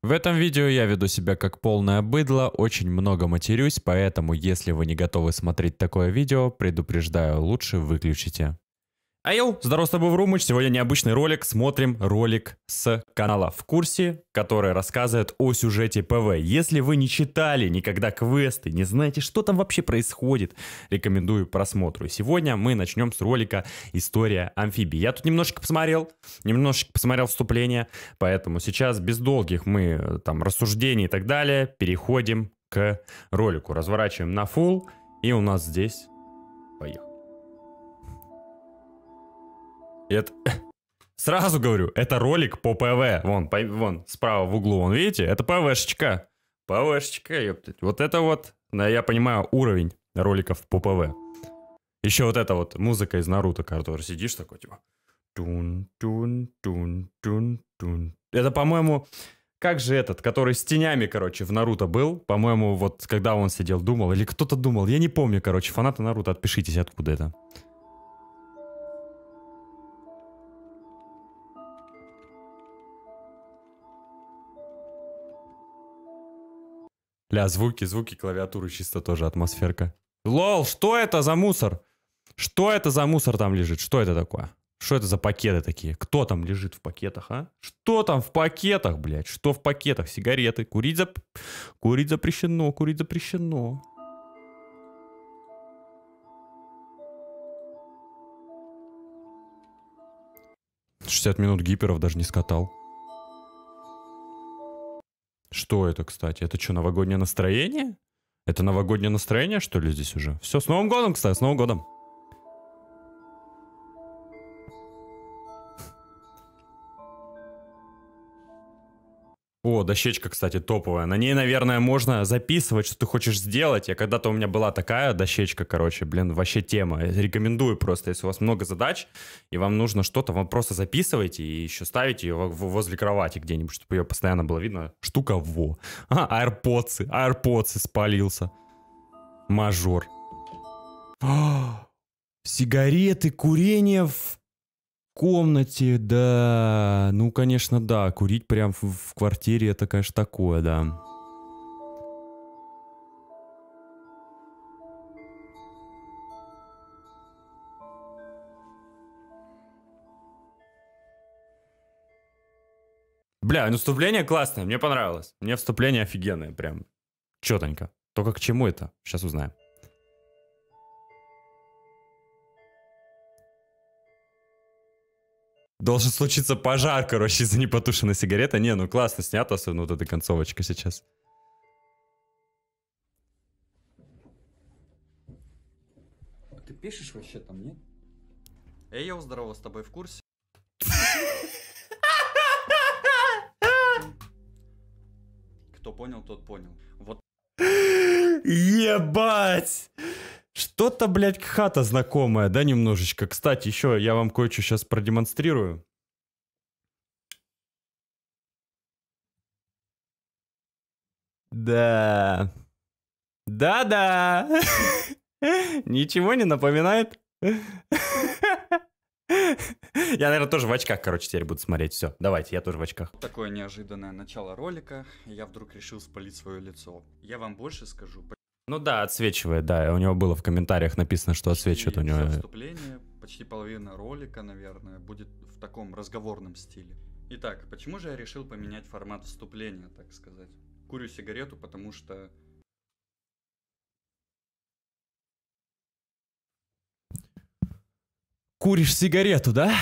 В этом видео я веду себя как полное быдло, очень много матерюсь, поэтому если вы не готовы смотреть такое видео, предупреждаю, лучше выключите. Айо, здорово с тобой, румыч. Сегодня необычный ролик. Смотрим ролик с канала «В курсе», который рассказывает о сюжете ПВ. Если вы не читали никогда квесты, не знаете, что там вообще происходит, рекомендую просмотру. сегодня мы начнем с ролика «История амфибии». Я тут немножечко посмотрел, немножечко посмотрел вступление, поэтому сейчас без долгих мы там рассуждений и так далее переходим к ролику. Разворачиваем на full, и у нас здесь поехал. Это... Сразу говорю, это ролик по ПВ. Вон, по... вон, справа в углу, вон, видите? Это ПВшечка. ПВшечка, ёптать. Вот это вот, я понимаю, уровень роликов по ПВ. Еще вот эта вот музыка из Наруто, которая сидишь такой, типа... Тун-тун-тун-тун-тун. Это, по-моему, как же этот, который с тенями, короче, в Наруто был, по-моему, вот когда он сидел, думал, или кто-то думал, я не помню, короче, фанаты Наруто, отпишитесь, откуда это. Ля, звуки, звуки клавиатуры чисто тоже атмосферка. Лол, что это за мусор? Что это за мусор там лежит? Что это такое? Что это за пакеты такие? Кто там лежит в пакетах, а? Что там в пакетах, блядь? Что в пакетах? Сигареты. Курить, зап... курить запрещено, курить запрещено. Шестьдесят минут гиперов даже не скатал. Что это, кстати? Это что, новогоднее настроение? Это новогоднее настроение, что ли, здесь уже? Все, с Новым годом, кстати, с Новым годом! О, дощечка, кстати, топовая. На ней, наверное, можно записывать, что ты хочешь сделать. Я когда-то у меня была такая дощечка, короче, блин, вообще тема. Я рекомендую просто, если у вас много задач, и вам нужно что-то, вам просто записывайте и еще ставите ее возле кровати где-нибудь, чтобы ее постоянно было видно. Штука во. А, AirPods, AirPods спалился. Мажор. Сигареты, курение в комнате, да. Ну, конечно, да. Курить прям в, в квартире это, конечно, такое, да. Бля, ну вступление классное, мне понравилось. Мне вступление офигенное прям. Четонько. Только к чему это? Сейчас узнаем. Должен случиться пожар, короче, из-за непотушенной сигареты. Не, ну классно снято, особенно вот эта концовочка сейчас. Ты пишешь вообще там, нет? Эй, я здорово, с тобой в курсе? Кто понял, тот понял. Вот Ебать! Что-то, блядь, хата знакомая, да, немножечко. Кстати, еще я вам кое-что сейчас продемонстрирую. Да. Да-да. Ничего не напоминает? Я, наверное, тоже в очках, короче, теперь буду смотреть. Все, давайте, я тоже в очках. Такое неожиданное начало ролика. Я вдруг решил спалить свое лицо. Я вам больше скажу. Ну да, отсвечивает, да. У него было в комментариях написано, что отсвечивает у него. вступление, почти половина ролика, наверное, будет в таком разговорном стиле. Итак, почему же я решил поменять формат вступления, так сказать? Курю сигарету, потому что Куришь сигарету, да?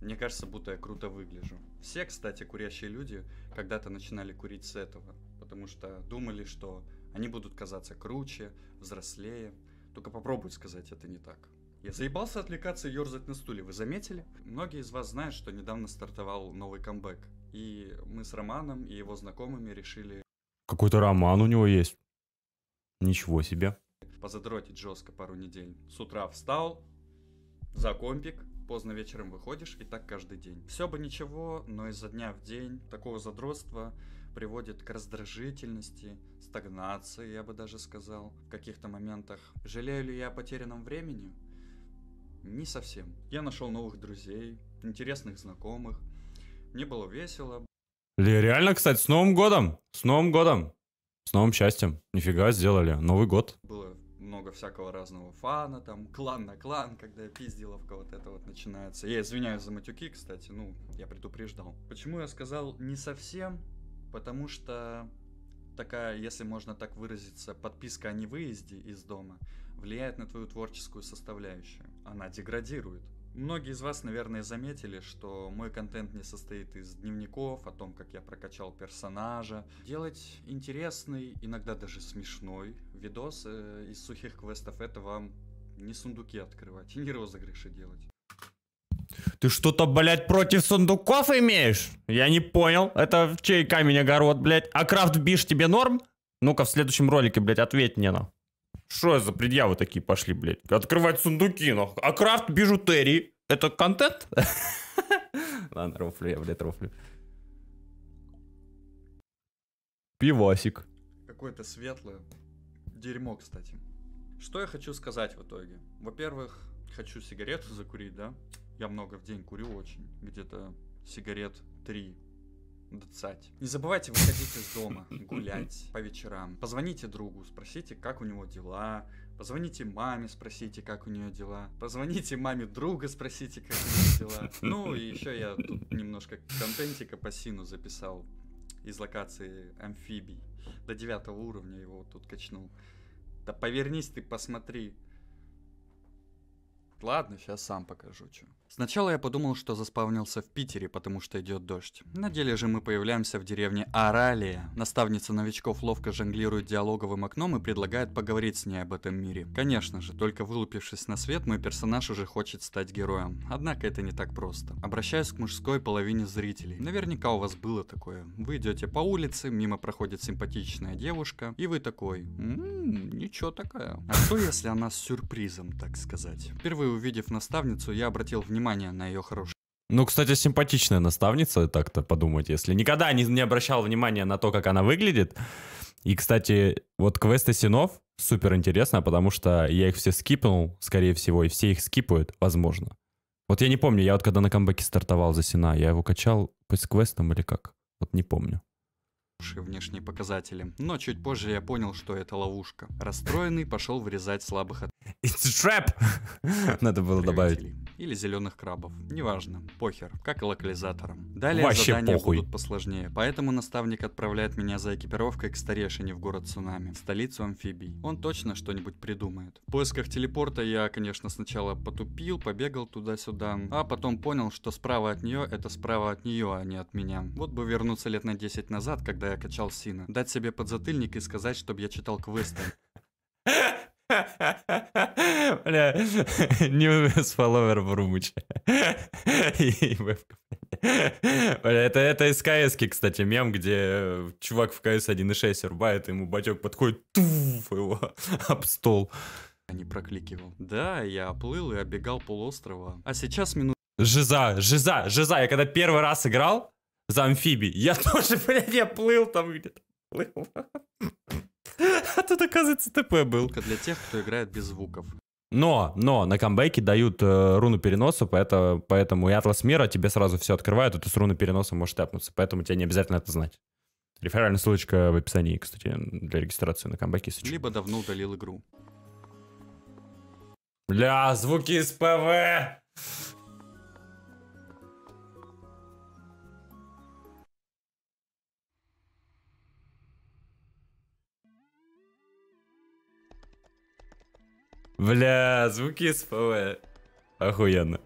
Мне кажется, будто я круто выгляжу. Все, кстати, курящие люди когда-то начинали курить с этого, потому что думали, что они будут казаться круче, взрослее. Только попробуй сказать это не так. Я заебался отвлекаться и ерзать на стуле, вы заметили? Многие из вас знают, что недавно стартовал новый камбэк. И мы с Романом и его знакомыми решили... Какой-то роман у него есть. Ничего себе позадротить жестко пару недель. С утра встал, за компик, поздно вечером выходишь, и так каждый день. Все бы ничего, но изо дня в день такого задротства приводит к раздражительности, стагнации, я бы даже сказал, в каких-то моментах. Жалею ли я о потерянном времени? Не совсем. Я нашел новых друзей, интересных знакомых. Мне было весело. Реально, кстати, с Новым годом! С Новым годом! С новым счастьем. Нифига сделали. Новый год. Было много всякого разного фана, там, клан на клан, когда пизделовка вот это вот начинается. Я извиняюсь за матюки, кстати, ну, я предупреждал. Почему я сказал не совсем? Потому что такая, если можно так выразиться, подписка о невыезде из дома влияет на твою творческую составляющую. Она деградирует. Многие из вас, наверное, заметили, что мой контент не состоит из дневников о том, как я прокачал персонажа. Делать интересный, иногда даже смешной видос э, из сухих квестов — это вам не сундуки открывать и не розыгрыши делать. Ты что-то, блядь, против сундуков имеешь? Я не понял. Это чей камень огород, блядь? А крафт биш тебе норм? Ну-ка, в следующем ролике, блядь, ответь мне на. Что за предъявы такие пошли, блядь? Открывать сундуки, ну. А крафт бижутерии — это контент? Ладно, рофлю я, блядь, рофлю. Пивасик. Какое-то светлое. Дерьмо, кстати. Что я хочу сказать в итоге? Во-первых, хочу сигарету закурить, да? Я много в день курю очень. Где-то сигарет 3 дцать. Не забывайте выходить из дома, гулять по вечерам. Позвоните другу, спросите, как у него дела. Позвоните маме, спросите, как у нее дела. Позвоните маме друга, спросите, как у нее дела. Ну и еще я тут немножко контентика по сину записал из локации амфибий. До девятого уровня его вот тут качнул. Да повернись ты, посмотри. Ладно, сейчас сам покажу, что. Сначала я подумал, что заспавнился в Питере, потому что идет дождь. На деле же мы появляемся в деревне Аралия. Наставница новичков ловко жонглирует диалоговым окном и предлагает поговорить с ней об этом мире. Конечно же, только вылупившись на свет, мой персонаж уже хочет стать героем. Однако это не так просто. Обращаюсь к мужской половине зрителей. Наверняка у вас было такое. Вы идете по улице, мимо проходит симпатичная девушка, и вы такой, ммм, ничего такая. А что если она с сюрпризом, так сказать? Впервые увидев наставницу, я обратил внимание внимания на ее хорошее. Ну, кстати, симпатичная наставница, так-то подумать, если никогда не, не обращал внимания на то, как она выглядит. И, кстати, вот квесты синов супер интересно, потому что я их все скипнул, скорее всего, и все их скипают, возможно. Вот я не помню, я вот когда на камбэке стартовал за сина, я его качал по квестам или как? Вот не помню хорошие внешние показатели. Но чуть позже я понял, что это ловушка. Расстроенный пошел врезать слабых от... It's a trap! Надо было добавить. Или зеленых крабов. Неважно. Похер. Как и локализатором. Далее Вообще задания похуй. будут посложнее. Поэтому наставник отправляет меня за экипировкой к старейшине в город Цунами, столицу амфибий. Он точно что-нибудь придумает. В поисках телепорта я, конечно, сначала потупил, побегал туда-сюда, а потом понял, что справа от нее это справа от нее, а не от меня. Вот бы вернуться лет на 10 назад, когда я качал Сина. Дать себе подзатыльник и сказать, чтобы я читал квесты. Бля, New Follower Брумыч. Бля, это, это из кс кстати, мем, где э, чувак в КС 1.6 рубает, ему батек подходит, туф, его об стол. А не прокликивал. Да, я плыл и оббегал полуострова. А сейчас минут... Жиза, жиза, жиза. Я когда первый раз играл, за амфибий. Я тоже, блядь, я плыл там где-то. Плыл. А тут, оказывается, ТП был. Только для тех, кто играет без звуков. Но, но на камбэке дают э, руну переноса, поэтому, поэтому и Атлас Мира тебе сразу все открывают, и ты с руной переноса можешь тяпнуться, поэтому тебе не обязательно это знать. Реферальная ссылочка в описании, кстати, для регистрации на камбэке. Если Либо давно удалил игру. Бля, звуки из ПВ! Бля, звуки СПВ. Охуенно.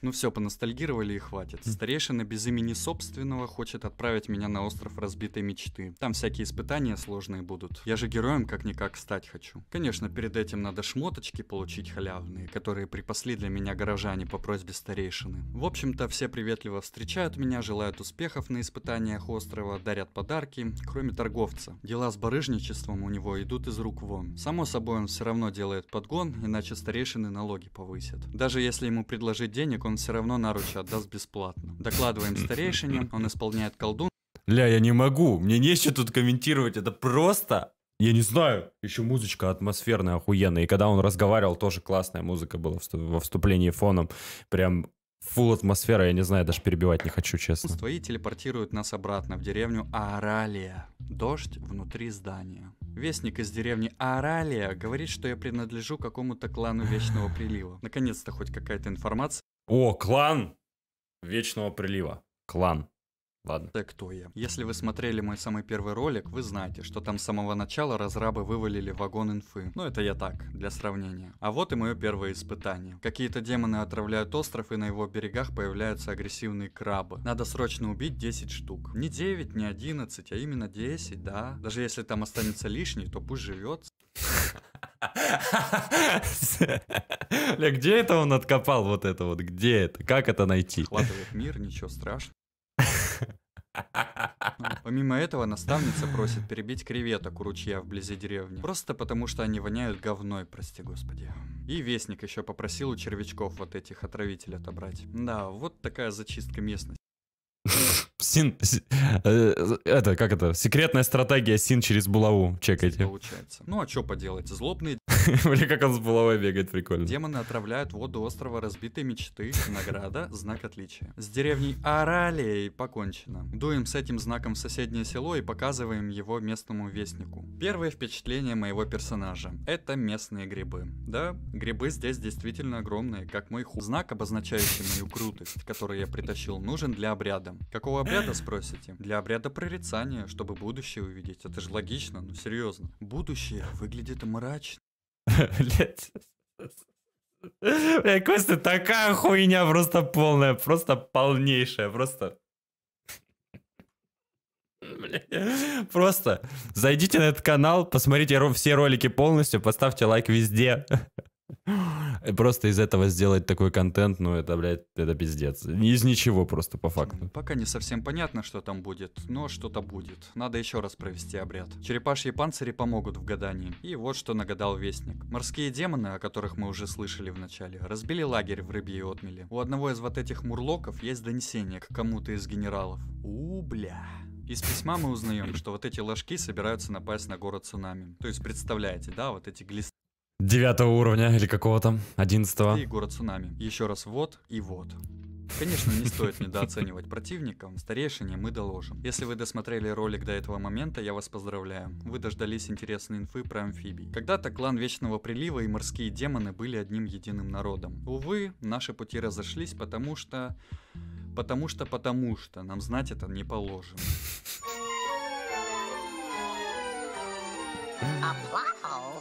Ну все, поностальгировали и хватит. Старейшина без имени собственного хочет отправить меня на остров разбитой мечты. Там всякие испытания сложные будут. Я же героем как-никак стать хочу. Конечно, перед этим надо шмоточки получить халявные, которые припасли для меня горожане по просьбе старейшины. В общем-то, все приветливо встречают меня, желают успехов на испытаниях острова, дарят подарки, кроме торговца. Дела с барыжничеством у него идут из рук вон. Само собой, он все равно делает подгон, иначе старейшины налоги повысят. Даже если ему предложить денег, он все равно наручи отдаст бесплатно. Докладываем старейшине, он исполняет колдун. Ля, я не могу, мне нечего тут комментировать, это просто... Я не знаю, еще музычка атмосферная, охуенная. И когда он разговаривал, тоже классная музыка была во вступлении фоном. Прям Фул атмосфера, я не знаю, даже перебивать не хочу, честно. Твои телепортируют нас обратно в деревню Аралия. Дождь внутри здания. Вестник из деревни Аралия говорит, что я принадлежу какому-то клану Вечного Прилива. Наконец-то хоть какая-то информация. О, клан Вечного Прилива. Клан. Ладно. Так кто я? Если вы смотрели мой самый первый ролик, вы знаете, что там с самого начала разрабы вывалили вагон инфы. Ну это я так, для сравнения. А вот и мое первое испытание. Какие-то демоны отравляют остров, и на его берегах появляются агрессивные крабы. Надо срочно убить 10 штук. Не 9, не 11, а именно 10, да. Даже если там останется лишний, то пусть живет, Бля, где это он откопал вот это вот? Где это? Как это найти? Охватывает мир, ничего страшного. Помимо этого, наставница просит перебить креветок у ручья вблизи деревни. Просто потому, что они воняют говной, прости господи. И вестник еще попросил у червячков вот этих отравителей отобрать. Да, вот такая зачистка местности. Син... Э, это, как это? Секретная стратегия син через булаву. Чекайте. Получается. Ну а что поделать? Злобные... Бля, как он с булавой бегает, прикольно. Демоны отравляют воду острова разбитой мечты, награда, знак отличия. С деревней Оралей покончено. Дуем с этим знаком в соседнее село и показываем его местному вестнику. Первое впечатление моего персонажа. Это местные грибы. Да, грибы здесь действительно огромные, как мой хуй. Знак, обозначающий мою крутость, который я притащил, нужен для обряда. Какого обряда? обряда спросите? Для обряда прорицания, чтобы будущее увидеть. Это же логично, ну серьезно. Будущее выглядит мрачно. Блять. Бля, Костя, такая хуйня просто полная, просто полнейшая, просто... Просто зайдите на этот канал, посмотрите все ролики полностью, поставьте лайк везде. Просто из этого сделать такой контент, ну это, блядь, это пиздец. Из ничего просто по факту. Пока не совсем понятно, что там будет, но что-то будет. Надо еще раз провести обряд. Черепашьи панцири помогут в гадании. И вот что нагадал Вестник. Морские демоны, о которых мы уже слышали в начале, разбили лагерь в рыбье отмели. У одного из вот этих мурлоков есть донесение к кому-то из генералов. У, бля. Из письма мы узнаем, что вот эти ложки собираются напасть на город цунами. То есть, представляете, да, вот эти глисты Девятого уровня или какого там, одиннадцатого. И город цунами. Еще раз вот и вот. Конечно, не стоит недооценивать противника, старейшине мы доложим. Если вы досмотрели ролик до этого момента, я вас поздравляю. Вы дождались интересной инфы про амфибий. Когда-то клан Вечного Прилива и морские демоны были одним единым народом. Увы, наши пути разошлись, потому что... Потому что, потому что нам знать это не положено.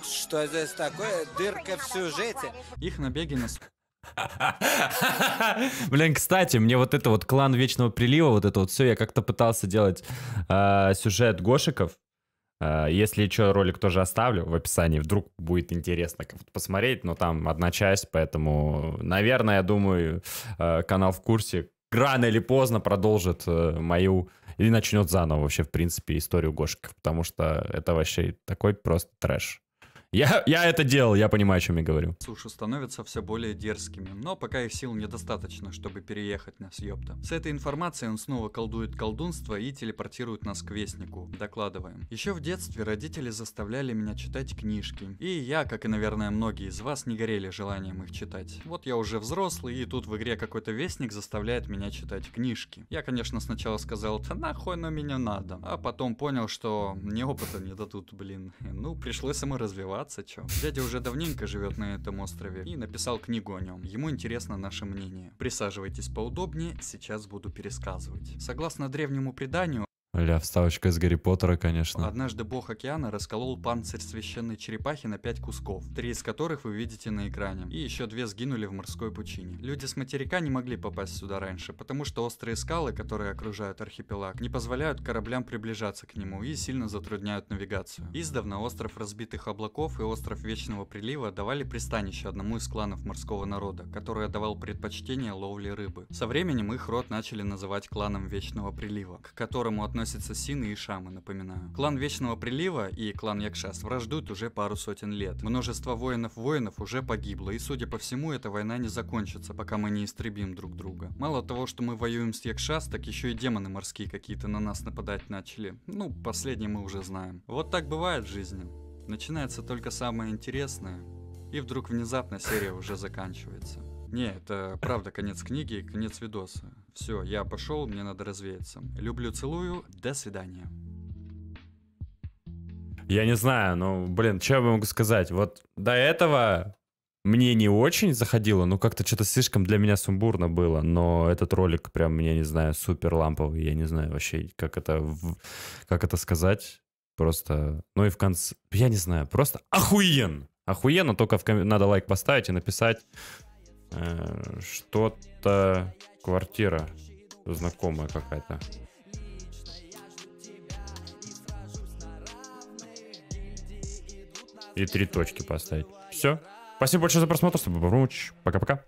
Что здесь такое? Дырка в сюжете. Их набеги нас. Блин, кстати, мне вот это вот клан Вечного Прилива, вот это вот все, я как-то пытался делать э, сюжет Гошиков. Э, если что, ролик тоже оставлю в описании, вдруг будет интересно посмотреть, но там одна часть, поэтому, наверное, я думаю, э, канал в курсе рано или поздно продолжит э, мою или начнет заново вообще, в принципе, историю Гошки, потому что это вообще такой просто трэш. Я, я это делал, я понимаю, о чем я говорю. Суши становятся все более дерзкими, но пока их сил недостаточно, чтобы переехать на ёпта. С этой информацией он снова колдует колдунство и телепортирует нас к Вестнику. Докладываем. Еще в детстве родители заставляли меня читать книжки. И я, как и, наверное, многие из вас, не горели желанием их читать. Вот я уже взрослый, и тут в игре какой-то Вестник заставляет меня читать книжки. Я, конечно, сначала сказал, да нахуй но меня надо. А потом понял, что мне опыта не дадут, блин. Ну, пришлось саморазвиваться Волноваться чё? Дядя уже давненько живет на этом острове и написал книгу о нем. Ему интересно наше мнение. Присаживайтесь поудобнее, сейчас буду пересказывать. Согласно древнему преданию, Ля вставочка из Гарри Поттера, конечно. Однажды бог океана расколол панцирь священной черепахи на пять кусков, три из которых вы видите на экране, и еще две сгинули в морской пучине. Люди с материка не могли попасть сюда раньше, потому что острые скалы, которые окружают архипелаг, не позволяют кораблям приближаться к нему и сильно затрудняют навигацию. Издавна остров разбитых облаков и остров Вечного прилива давали пристанище одному из кланов морского народа, который отдавал предпочтение ловле рыбы. Со временем их род начали называть кланом Вечного прилива, к которому относятся относятся сины и шамы, напоминаю. Клан Вечного Прилива и клан Якшас враждуют уже пару сотен лет. Множество воинов-воинов уже погибло, и судя по всему, эта война не закончится, пока мы не истребим друг друга. Мало того, что мы воюем с Якшас, так еще и демоны морские какие-то на нас нападать начали. Ну, последний мы уже знаем. Вот так бывает в жизни. Начинается только самое интересное, и вдруг внезапно серия уже заканчивается. Не, это правда конец книги, конец видоса. Все, я пошел, мне надо развеяться. Люблю, целую, до свидания. Я не знаю, но ну, блин, что я могу сказать? Вот до этого мне не очень заходило, ну, как-то что-то слишком для меня сумбурно было, но этот ролик прям, мне не знаю, супер ламповый, я не знаю вообще, как это, как это сказать. Просто, ну и в конце, я не знаю, просто охуен! Охуенно, только в ком... надо лайк поставить и написать, Э, что-то квартира знакомая какая-то. И три точки поставить. Все. Спасибо большое за просмотр. С тобой Пока-пока.